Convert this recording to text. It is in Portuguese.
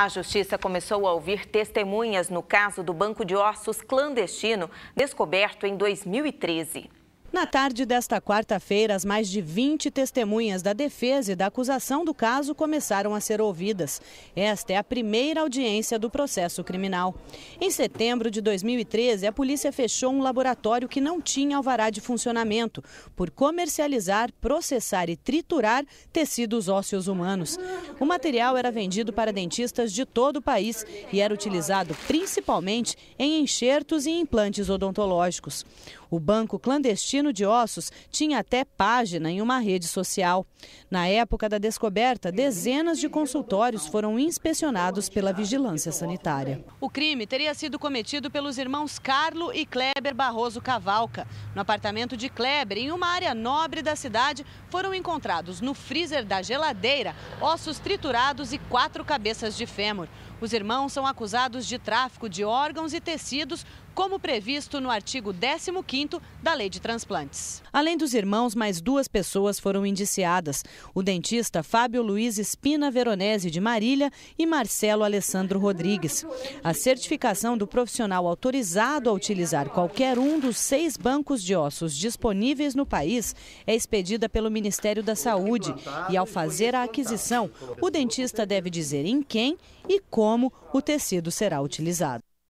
A justiça começou a ouvir testemunhas no caso do banco de ossos clandestino descoberto em 2013. Na tarde desta quarta-feira, as mais de 20 testemunhas da defesa e da acusação do caso começaram a ser ouvidas. Esta é a primeira audiência do processo criminal. Em setembro de 2013, a polícia fechou um laboratório que não tinha alvará de funcionamento por comercializar, processar e triturar tecidos ósseos humanos. O material era vendido para dentistas de todo o país e era utilizado principalmente em enxertos e implantes odontológicos. O banco clandestino de ossos tinha até página em uma rede social. Na época da descoberta, dezenas de consultórios foram inspecionados pela vigilância sanitária. O crime teria sido cometido pelos irmãos Carlo e Kleber Barroso Cavalca. No apartamento de Kleber, em uma área nobre da cidade, foram encontrados no freezer da geladeira ossos triturados e quatro cabeças de fêmur. Os irmãos são acusados de tráfico de órgãos e tecidos, como previsto no artigo 15 da Lei de Transporte transplantes. Além dos irmãos, mais duas pessoas foram indiciadas: o dentista Fábio Luiz Espina Veronese de Marília e Marcelo Alessandro Rodrigues. A certificação do profissional autorizado a utilizar qualquer um dos seis bancos de ossos disponíveis no país é expedida pelo Ministério da Saúde. E ao fazer a aquisição, o dentista deve dizer em quem e como o tecido será utilizado.